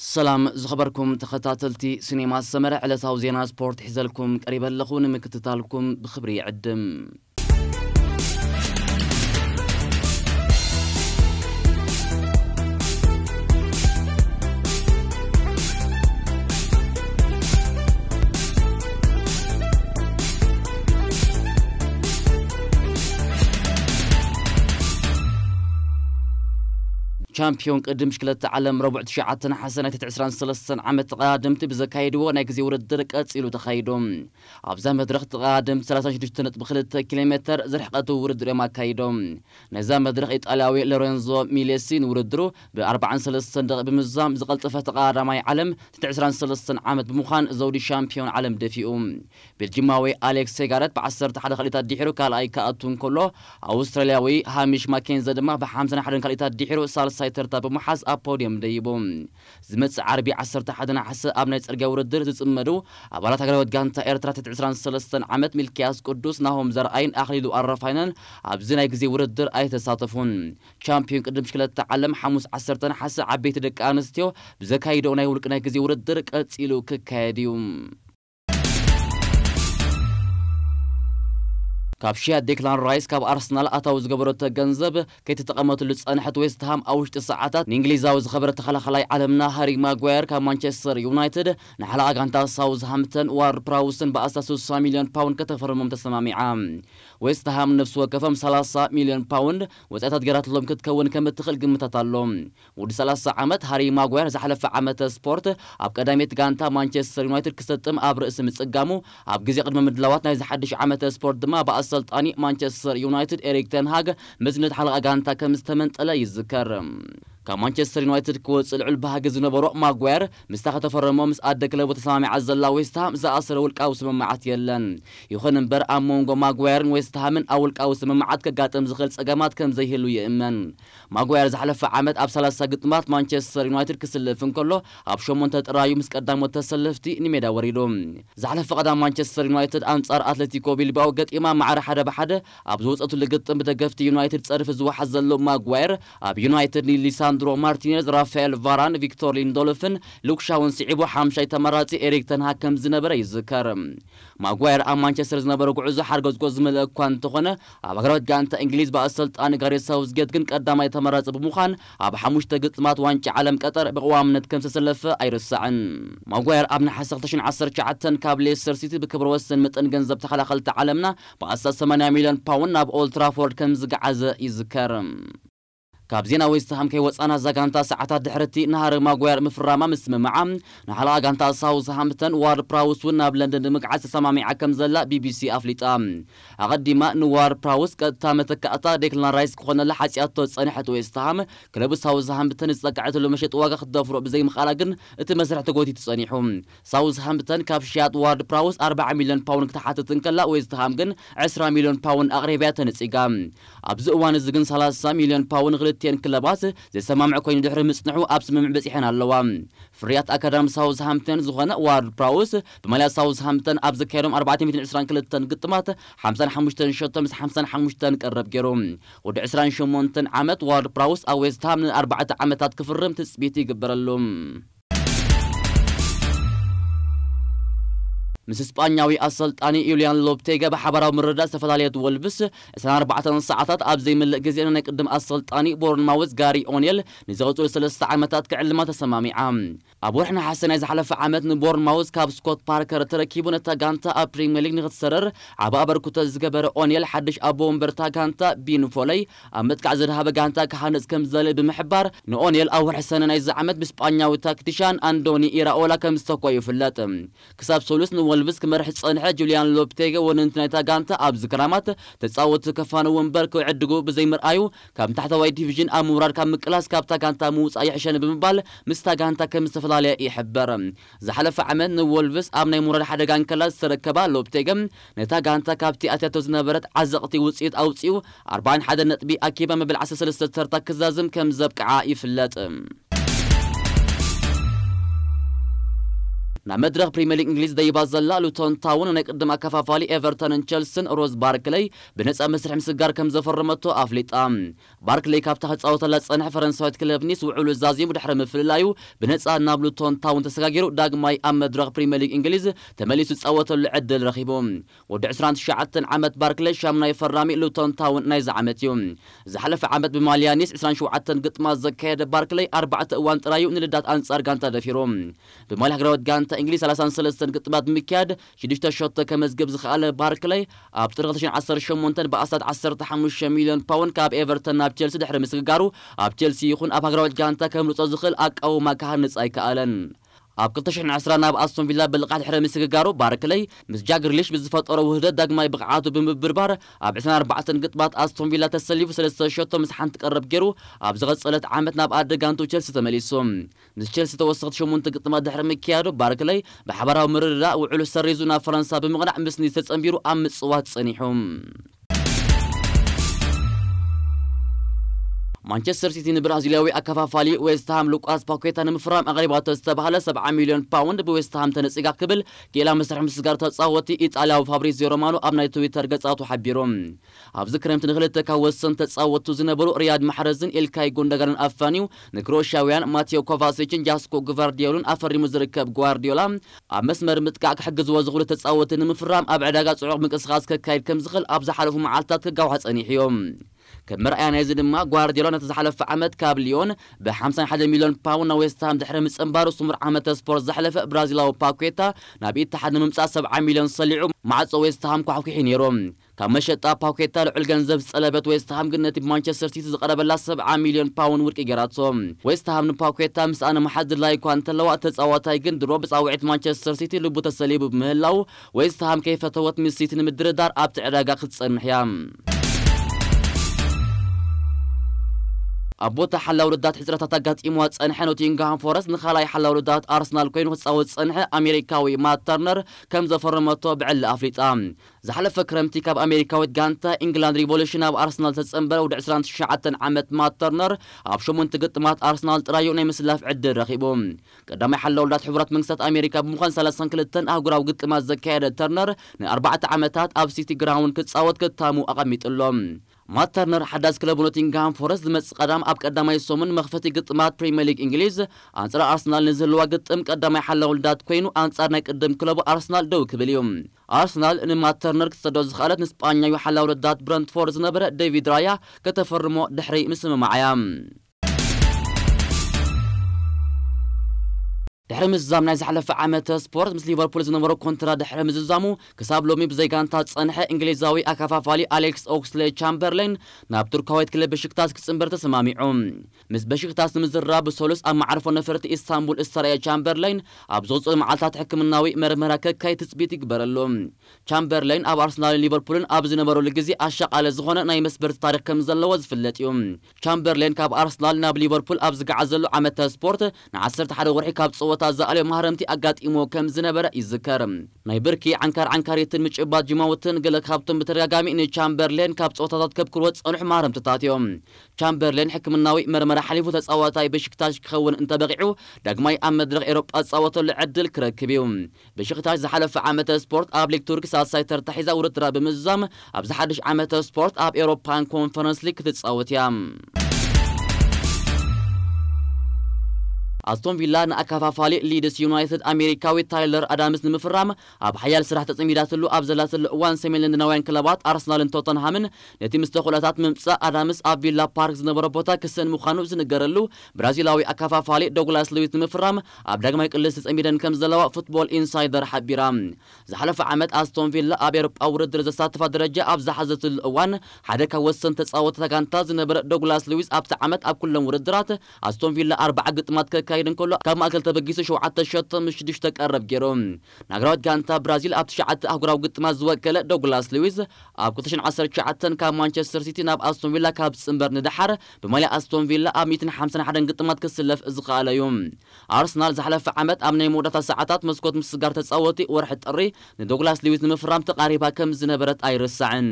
سلام زخبركم تخطاتلتي سينما السمر على تاوزينا سبورت حزلكم قريبا لخون مكتتالكم بخبري عدم ቻምፒዮን ቅድም ሽክለታ ዓለም ረቡዕ ትሽዓተ ሓሰን 2023 ዓመት ተቐዳድምቲ ብዘካየድዎ ናይ ግዜ ውድድር ቀፂሉ ተኻይዱ ኣብዛ መድረኽ ተቐዳድምቲ 36.2 ኪሎ ሜትር ዝርሕቐቱ ውድድር እዮም ኣካይዶም ነዛ መድረኽ ኢጣልያዊ ሎሬንዞ ሚሌሲ ንውድድሩ ብ43 ደቂ ብምዛም ዝቐልጥፈ ተቐዳዳማይ ዓለም 2023 ዓመት ብምዃን ዘውዲ ሻምፒዮን ዓለም ደፊኡ ቤልጂማዊ ኣሌክስ ሴጋረት ብ11 ካልኢታት ድሒሩ ካልኣይ ክኣቱ እንከሎ ኣውስትራልያዊ ሃሚሽ ማኬንዘ ድማ ብ51 ካልኢታት ድሒሩ ሳልሳይ ሳይተርታ ብምሓዝ ኣብ ፖድየም ደይቡ ዝመፅእ ዓርቢ 11 ኣብ ናይ ፅርግያ ውድድር ዝፅመዱ ኣባላት ሃገራዊት ጋንታ ኤርትራ 23 ዓመት ሚልክያስ ቅዱስ ናሆም ዘርኣይን ኣኽሊሉ ኣረፋይነን ኣብዚ ናይ ግዜ ውድድር ኣይተሳተፉን ቻምፒዮን ቅድም ሽክለታ ዓለም ሓሙስ 1 ሓሰ ዓበይቲ ደቂ ኣንስትዮ ብዘካይደው ናይ ውልቂ ናይ ግዜ ውድድር ቀፂሉ ክካየድ እዩ كابشيا ديكلان رايس كاب أرسنال أتاوز قبرت جنزب كي تتقمت لتصنحة ويست هام أوش تسعتات نينجليز وز خبرت خلا خلاي عالمنا هاري ماغوير كاب مانشستر يونايتد نحلا أغانتا ساوز هامتن وار براوسن بأساسو 9 مليون باوند كتفرمم تسمامي عام ويستهام نفسه كفم 30 مليون باوند وزعتات جرات لهم كتكون كم تخل قمتات اللهم ودي 30 عمت هاري ماغوير زحلف عمت سبورت اب قداميت غانتا مانشستر يونايتد كستم اب رئس مصقامو اب غزي قدم مدلوات نايز حدش عمت سبورت دما باسلطاني مانشستر يونايتد إريك تنهاج مزنت حلقه كمستمنت لا يذكر كمانشستر يونايتد كوصل علبة هجزنا بروق ماغوير مستخدم فرمومس أدى كلب تسامي عز الله ويستهم زا أسر أول كأوس من معات يلن يخنن بر أمونغو ماغوير ويستهم من أول كأوس من معات كقاتم زغلس أجامات كم زيه لو يأمن ماغوير زحلة في عمد أبسلا ساقط مات مانشستر يونايتد كسل فين كله أبشو منتد رايو مسكردام وتسلفتي نميدا وريدوم زحلة في قدام مانشستر يونايتد أنصار أتلتيكو بيلباو قد إمام معرح حدا بحدا أبزوز أتو لقطم بتقفتي يونايتد تصرف زوح حزلو ماغوير أب يونايتد نيلي ساند لاندرو مارتينيز رافائيل فاران فيكتور ليندولفن لوك شاون سعيبو حمشاي تمراتي إريك تنها كم زنبرا يذكر ماغواير أم مانشستر زنبرا قعزو حرقز قوز ملك وان تخونا أبغرات غربت جانتا إنجليز آن غاري ساوثጌት ግን ቀዳማይ ተመራፂ ብምዃን ኣብ عالم ግጥማት بقوام ዓለም ቀጠር ብቕዋምነት ከም ዝተሰለፈ ኣይርስዕን ማጓየር ኣብ ናሓስ كاب ليستر سيتي بكبر وسن متن ምጥን ገንዘብ خلت عالمنا ብኣሳ 80 ሚልዮን ፓውንድ ናብ ኦልትራፎርድ ከም ዝገዓዘ يذكر كاب زينا ويستهم كي وصانا زاقانتا ساعتا دحرتي نهار ما قوير مفراما مسمم عام نحلا قانتا ساو سهامتن وار براوس ونا بلندن مقعاس سمامي عكم زلا بي بي سي افليت ام اغدي ما نوار براوس قد تامتك اتا ديكلا رايس كخونا لحاسي اتو تصانيحت ويستهم كلب ساو سهامتن اتلاقعت لو مشيت واقا خد دفرو بزي مخالقن اتي مزرح تقوتي تصانيحو ساو سهامتن كاب وار براوس 4 مليون باون كتحات تنكلا ويستهم قن 10 مليون باون اغريبيا تنسيقام ابزو وان زغن 3 مليون باون غلط ክልቲአን ክለባት ዘሰማምዕ ኮይኑ ድሕሪ ምፅንዑ ኣብ ስምምዕ በፂሐን ኣለዋ ፍርያት ኣካዳሚ ሳውዝ ሃምፕተን ዝኾነ ዋርድ ፕራውስ ብማልያ ሳውዝ ሃምፕተን ኣብ ዘካየዶም 422 ግጥማት 55 ሸቶ ምስ 55 ቀረብ ገይሩ ወዲ 28 ዓመት ዋርድ ፕራውስ ኣብ ዌስትሃም ንኣርባዕተ ዓመታት ክፍርም ትፅቢት ይግበረሉ مس إسبانياوي السلطاني يوليان لوبتيغا بحبره مردا سفدالية والبس سنة أربعة ساعات أبزي من الجزيرة نقدم السلطاني بورنماوث غاري أونيل نزوتو ثلاث عامتات كعلمات سمامي عام أبو رحنا حسن إذا حلف عامت بورنماوث كاب سكوت باركر تركيبون تجانتا ابريمير ليج نغتسرر عبا بركوت زجبر أونيل حدش أبو امبرتا غانتا بين فولي امتك كعزر هاب جانتا كهانس كم زال بمحبار نونيل أبو حسن إذا عامت بإسبانياوي تكتشان أندوني إيراولا كم استقوي فلتم كسب سولس نول ولبسك مرح تصنح جوليان لوبتيغا وننتنايتا قانتا اب زكرامات تتصاوت كفان ومبرك وعدقو بزي مرأيو كام تحت واي ديفجين ام مرار كام مكلاس كابتا قانتا موس اي عشان بمبال مستا قانتا كمستفلالي اي حبر زحلف عمان نو ولبس ام ناي مرار حدا قان كلاس سركبا لوبتيغا نتا قانتا كابتي اتاتو زنبرت عزقتي وصيت اوصيو اربعان حدا نتبي اكيبا مبل عسسل ستر تاكزازم كم زبك عائف اللاتم نمدرخ پریمیر لیگ انگلیس دی بازلا لوتون تاون دم نکردم اکافافالی و چلسن روز بارکلی بنس امسر حمس جار کم زفرمتو آفلیت آم بارکلی کابته هت آوت لات صنح فرانسویت کلب نیس و علو زازیم ودحرم فلایو بنس آن نابلوتون تاون تسکاجرو داغ مای امدرخ پریمیر لیگ انگلیس تملیس آوت العدل رخيبهم ودعسران شعتن عمت باركلي شامنا فرامی لوتون تاون نای عمتيوم زحلف عمت بماليانيس اسران شعتن قط ما زكيد باركلي أربعة وانت رايو نلدات أنصار جانتا دفيروم بمالح جرود جانتا إنجليز على سان سلسة قطبات مكياد شدشت الشوطة كمزقب زخالة باركلي أبتر عصر شمونتن بأساد عصر تحمش مليون باون كاب إيفرتن ناب تشيلسي دحر مسققارو أب تشيلسي يخون أب هقراوات جانتا كملو تزخل أك أو ما كهنس أي ኣብ 2020 ናብ ኣስቶን ቪላ ብልቓት ድሕሪ ምስግጋሩ ባርክለይ ምስ ጃክ ግሪሊሽ ብዝፈጠሮ ውህደት ዳግማይ ብቕዓቱ ብምብርባር ኣብ 24 ግጥማት ኣስቶን ቪላ ተሰሊፉ ሰለስተ ሸቶ ምስ ሓንቲ ቀረብ ገይሩ ኣብ ዝቐፀለት ዓመት ናብ ኣደ ጋንቱ ቸልሲ ተመሊሱ ምስ ቸልሲ ተወሰኽቲ 8 ግጥማት ድሕሪ ምክያዱ ባርክለይ ብሓበራዊ ምርድዳእ ውዕሉ ሰሪዙ ናብ ፈረንሳ ብምቕናዕ ምስኒ ተፀንቢሩ ኣብ ምፅዋት ፀኒሑ ማንቸስተር ሲቲ ንብራዚላዊ ኣከፋፋሊ ዌስትሃም ሉቃስ ፓኬታን ምፍራም ኣቕሪባቶ ዝተባህለ 70 ሚልዮን ፓውንድ ብዌስትሃም ተነፂጋ ክብል ጌላ መስርሕ ምስጋር ተፃወቲ ኢጣልያዊ ፋብሪዚዮ ሮማኖ ኣብ ናይ ትዊተር ገጻቱ ሓቢሩ ኣብዚ ክረምቲ ንክልተ ካብ ወሰን ተፃወቱ ዝነበሩ ሪያድ ማሕረዝን ኤልካይ ጎንደጋርን ኣፋንዩ ንክሮሽያውያን ማቴዮ ኮቫሲችን ጃስኮ ግቫርዲዮልን ኣፈሪሙ ዝርከብ ጓርዲዮላ ኣብ መስመር ምጥቃዕ ክሕግዝዎ ዝኽእሉ ተፃወቲ ንምፍራም ኣብ ዕዳጋ ፅዑቕ ምንቅስቓስ ከካይድ ከም ዝኽእል ኣብ ዝሓለፉ መዓልትታት ክጋውሓ ጸኒሑ እዮም كمرأة نازل ما غوارديولا نتزحلف في عمد كابليون ب 51 مليون باوند ويستام دحر مصمبار وسمر عمد سبورت زحلف برازيلا وباكويتا نبي تحد ممصا 7 مليون صليعو مع ويستام كحو كحينيرو كما شطا باكويتا لعل غنزب صلبت ويستام قنت بمانشستر سيتي زقرب لا 7 مليون باوند ورك غراتو ويستام باكويتا مسان محد لاي كوانت لو اتصواتاي غن درو بصاوعت مانشستر سيتي لبو تسليب بمهلاو ويستام كيف توت ميسيتن مدردار ابتعراقا خصنحيام ኣብ ቦታ ሓላው ርዳት ሕፅረታት ኣጋጢምዋ ዝፀንሐ ኖቲንግሃም ፎረስት ንኻልኣይ ሓላው ርዳት ኣርሰናል ኮይኑ ክፃወት ዝፀንሐ ኣሜሪካዊ ማት ተርነር ከም ዘፈረመቶ ብዕሊ ኣፍሊጣ ዝሓለፈ ክረምቲ ካብ ኣሜሪካዊት ጋንታ ኢንግላንድ ሪቮሉሽን ኣብ ኣርሰናል ተፀንበረ ወዲ 29 ዓመት ማት ተርነር ኣብ 8 ግጥማት ኣርሰናል ጥራዩ ናይ ምስላፍ ዕድል ረኺቡ ቀዳማይ ሓላው ርዳት ሕቡራት መንግስታት ኣሜሪካ ብምዃን 32 ኣህጉራዊ ግጥማት ዘካየደ ተርነር ንኣርባዕተ ዓመታት ኣብ ሲቲ ግራውንድ ክፃወት ክታሙ ኣቐሚጡሎም ماترنر حداس كلب نوتنغهام فورست مس قدام اب قداماي سومن مخفتي قطمات بريمير ليج انجليز انصر ارسنال نزلوا قطم قداماي حلا ولدات كوينو انصر ناي قدم كلب ارسنال دو كبليوم ارسنال ان ماترنر كتدو زخالت نسبانيا يحلا ولدات برنتفورد نبر ديفيد رايا كتفرمو دحري مسمع معيام ድሕሪ ምዝዛም ናይ ዝሓለፈ ዓመተ ስፖርት ምስ ሊቨርፑል ዝነበሮ ኮንትራ ድሕሪ ምዝዛሙ ክሳብ ሎሚ ብዘይጋንታ ዝፀንሐ እንግሊዛዊ ኣከፋፋሊ ኣሌክስ ኦክስለ ቻምበርሌን ናብ ቱርካዊት ክለብ በሽክታስ ክፅምበር ተሰማሚዑ ምስ በሽክታስ ንምዝራብ ብሰሉስ ኣብ ማዕርፎ ነፈርቲ ኢስታንቡል እስተረየ ቻምበርሌን ኣብ ዘውፅኡ መዓልታት ሕክምናዊ መርመራ ከካይ ትፅቢት ይግበረሉ ቻምበርሌን ኣብ ኣርሰናልን ሊቨርፑልን ኣብ ዝነበረሉ ግዜ ኣሻቃለ ዝኾነ ናይ መስበርቲ ታሪክ ከም ዘለዎ ዝፍለጥ እዩ ቻምበርሌን ካብ ኣርሰናል ናብ ሊቨርፑል ኣብ ዝገዓ ዘሎ ዓመተ ስፖርት ን11 ወርሒ ካብ ፅወት ፀወታ ዝኣልዮ ማህረምቲ ኣጋጢሞ ከም ዝነበረ ይዝከር ናይ ብርኪ ዓንካር ዓንካሪትን ምጭባት ጅማውትን ገለ ካብቶም ብተደጋጋሚ ንቻምበርሌን ካብ ፀወታታት ከብ ክልወት ፀንሑ ማህረምትታት እዮም ቻምበርሌን ሕክምናዊ መርመራ ሓሊፉ ተፃዋታይ በሽክታሽ ክኸውን እንተበቂዑ ዳግማይ ኣብ መድረክ ኤሮጳ ዝፃወተሉ ዕድል ክረክብ እዩ በሽክታሽ ዝሓለፈ ዓመተ ስፖርት ኣብ ሊግ ቱርክ ሳሳይ ተርታ ሒዛ ውድድራ ብምዝዛም ኣብዚ ሓድሽ ዓመተ ስፖርት ኣብ ኤሮፓን ኮንፈረንስ ሊግ ክትፃወት እያ أستون فيلا نأكافا فالي ليدس يونايتد أمريكاوي تايلر أدامس نمفرام أب حيال سرح تسميدات اللو أبزلات الوان سمين لندنوين كلابات أرسنال توتنهامن نتي مستخولاتات ممسا أدامس أب فيلا بارك نبربوتا كسن مخانو زنقرلو برازيلاوي أكافا فالي دوغلاس لويت نمفرام أب داقما يقلس تسميدان كمزلوا فوتبول إنسايدر حبيرام زحلف عمد أستون فيلا أب أوروبا ورድሪ ዘሳትፋ ደረጃ ኣብ ዝሓዘትሉ እዋን ሓደ ካብ ወሰን ተፃወተታ ጋንታ ዝነበረ ዶግላስ ሉዊስ ኣብቲ ዓመት ኣብ ኩሎም ውድድራት ኣስቶን ቪላ ኣርባዓ ግጥማት ክካይድን ከሎ ካብ ማእከል ተበጊሰ ሸውዓተ ሸተ ምስ ሽዱሽተ ቀረብ ገይሮም ንሃገራዊት ጋንታ ብራዚል ኣብቲ ሸዓተ ኣህጉራዊ ግጥማት ዝወከለ ዶግላስ ሉዊዝ ኣብ 219 ካብ ማንቸስተር ሲቲ ናብ ኣስቶን ቪላ ካብ ፅምበር ንድሓር ብማልያ ኣስቶን ቪላ ኣብ 151 ግጥማት ክስለፍ ዝኽኣለ እዩ ኣርሰናል ዝሓለፈ ዓመት ኣብ ናይ መወዳእታ ሰዓታት መስኮት ምስጋር ተፃወቲ ወርሒ ጥሪ ንዶግላስ ሉዊዝ ንምፍራም ተቃሪባ ከም ዝነበረት ኣይርስዕን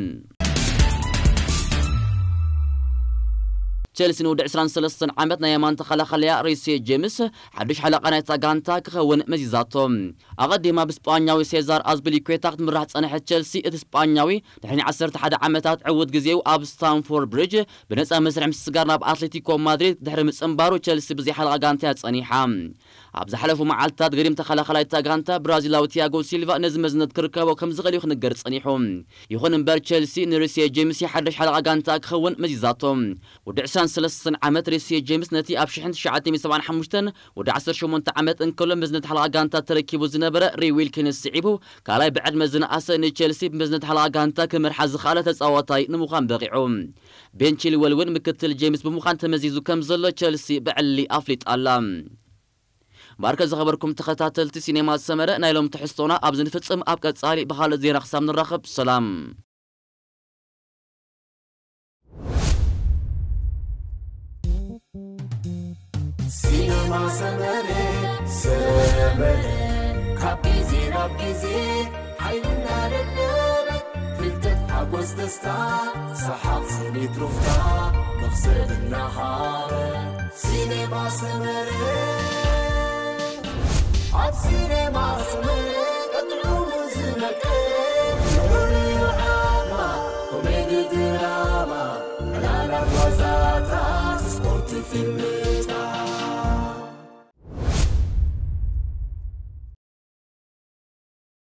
تشيلسي ودع سران سلسن عامتنا يمان تخلا خليا ريسي جيمس حدش حلقنا تاغانتا كخون مزيزاتهم أقدم بسبانياوي سيزار ازبلي أزبليكويتاك مرح تصنح تشيلسي إت سبانياوي دحين عسرت حدا عامتات عود جزيو أب ستانفورد بريج بنسأ مسرع مسقارنا باتليتيكو مدريد دحر مسأمبارو تشيلسي بزي حلقة غانتا تصنيحا أبز حلفو مع معالتات قريم تخلا خلاي تاغانتا برازيلاوي تياغو سيلفا نزم نزمزنت كركبو كمزغل يخنقر تصنيحهم يخون مبار تشيلسي نرسي جيمس يحدش حلقة غانتا كخون مزيزاتهم ودع ان سلسن عمت رئيسي جيمس نتي ابشحن شعاتي من سبعان حمشتن ود عسر شمون تعمت إن كل مزنة حلقة قانتا تركيب زنبرة ري ويلكنز السعيبو كالاي بعد مزنة أسا إن تشيلسي بمزنة حلقة قانتا كمرحز خالة تساواتاي نموخان بغيعوم بين تشيلي والون مكتل جيمس بموخان تمزيزو كم زلو تشيلسي بعلي أفليت ألام مركز خبركم تخطاتل تسينيما السمرة نايلوم تحستونا أبزن فتسم ابكت تسالي بخالة زينا خسام نرخب سلام سمري سمري ربيزي ربيزي حين النار النار فلت حبوس دستا سحاب سني ترفتا نفس النهار سينما سمري عب سينما سمري قطعو مزنك يوري وعاما ومين دراما على الوزاتا سبورت فيلمي